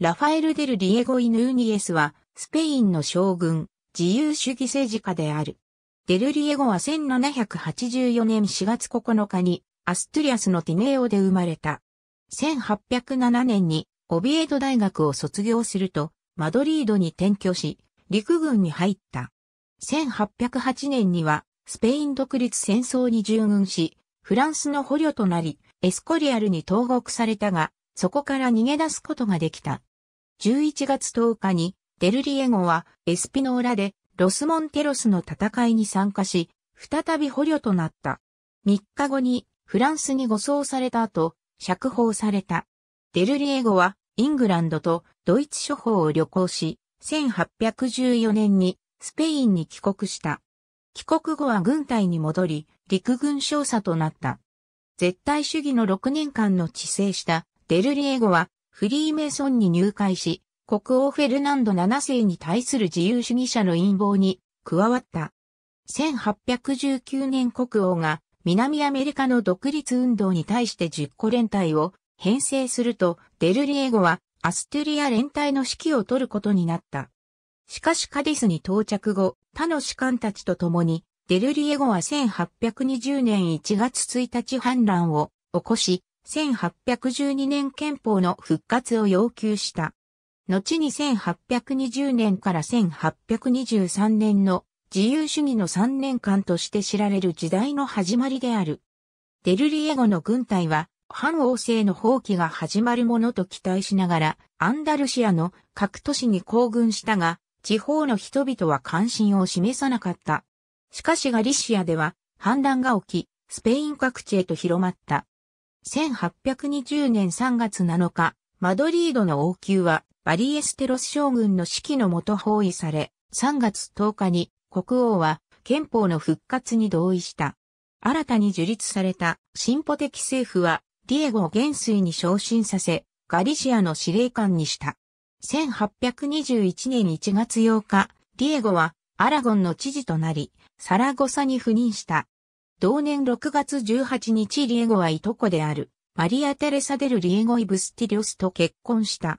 ラファエル・デル・リエゴ・イヌーニエスは、スペインの将軍、自由主義政治家である。デル・リエゴは1784年4月9日に、アストゥリアスのティネオで生まれた。1807年に、オビエド大学を卒業すると、マドリードに転居し、陸軍に入った。1808年には、スペイン独立戦争に従軍し、フランスの捕虜となり、エスコリアルに投獄されたが、そこから逃げ出すことができた。11月10日にデルリエゴはエスピノーラでロスモンテロスの戦いに参加し、再び捕虜となった。3日後にフランスに護送された後、釈放された。デルリエゴはイングランドとドイツ諸法を旅行し、1814年にスペインに帰国した。帰国後は軍隊に戻り、陸軍少佐となった。絶対主義の6年間の治世したデルリエゴはフリーメイソンに入会し、国王フェルナンド7世に対する自由主義者の陰謀に加わった。1819年国王が南アメリカの独立運動に対して10個連隊を編成すると、デルリエゴはアストゥリア連隊の指揮を取ることになった。しかしカディスに到着後、他の士官たちと共に、デルリエゴは1820年1月1日反乱を起こし、1812年憲法の復活を要求した。後に1820年から1823年の自由主義の3年間として知られる時代の始まりである。デルリエゴの軍隊は反王政の放棄が始まるものと期待しながらアンダルシアの各都市に行軍したが地方の人々は関心を示さなかった。しかしガリシアでは反乱が起きスペイン各地へと広まった。1820年3月7日、マドリードの王宮はバリエステロス将軍の指揮のもと包囲され、3月10日に国王は憲法の復活に同意した。新たに樹立された進歩的政府はディエゴを元帥に昇進させ、ガリシアの司令官にした。1821年1月8日、ディエゴはアラゴンの知事となり、サラゴサに赴任した。同年6月18日リエゴはいとこである、マリア・テレサ・デル・リエゴ・イブスティリオスと結婚した。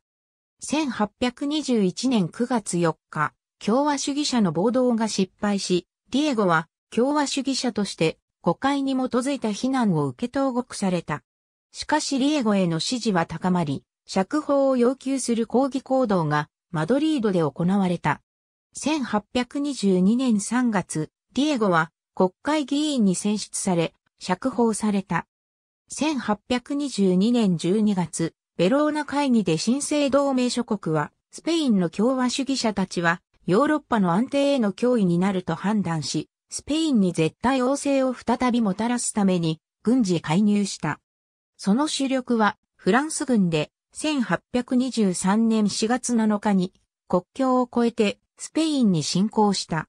1821年9月4日、共和主義者の暴動が失敗し、リエゴは共和主義者として誤解に基づいた非難を受け投獄された。しかしリエゴへの支持は高まり、釈放を要求する抗議行動がマドリードで行われた。1822年3月、リエゴは国会議員に選出され、釈放された。1822年12月、ベローナ会議で新生同盟諸国は、スペインの共和主義者たちは、ヨーロッパの安定への脅威になると判断し、スペインに絶対王政を再びもたらすために、軍事介入した。その主力は、フランス軍で、1823年4月7日に、国境を越えて、スペインに侵攻した。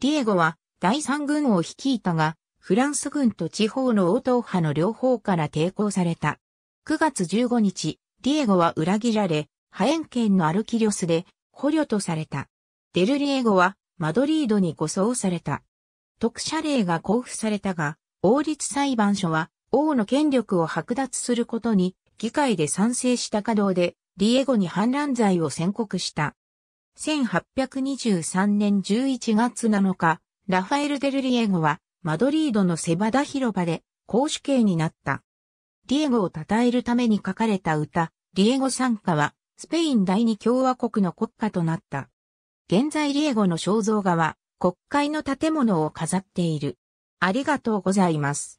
ディエゴは、第三軍を率いたが、フランス軍と地方の応答派の両方から抵抗された。9月15日、ディエゴは裏切られ、ハエン県のアルキリオスで捕虜とされた。デルリエゴはマドリードに護送された。特赦令が交付されたが、王立裁判所は王の権力を剥奪することに議会で賛成した稼働で、ディエゴに反乱罪を宣告した。1823年11月7日、ラファエル・デル・リエゴは、マドリードのセバダ広場で、公主刑になった。リエゴを称えるために書かれた歌、リエゴ参加は、スペイン第二共和国の国歌となった。現在リエゴの肖像画は、国会の建物を飾っている。ありがとうございます。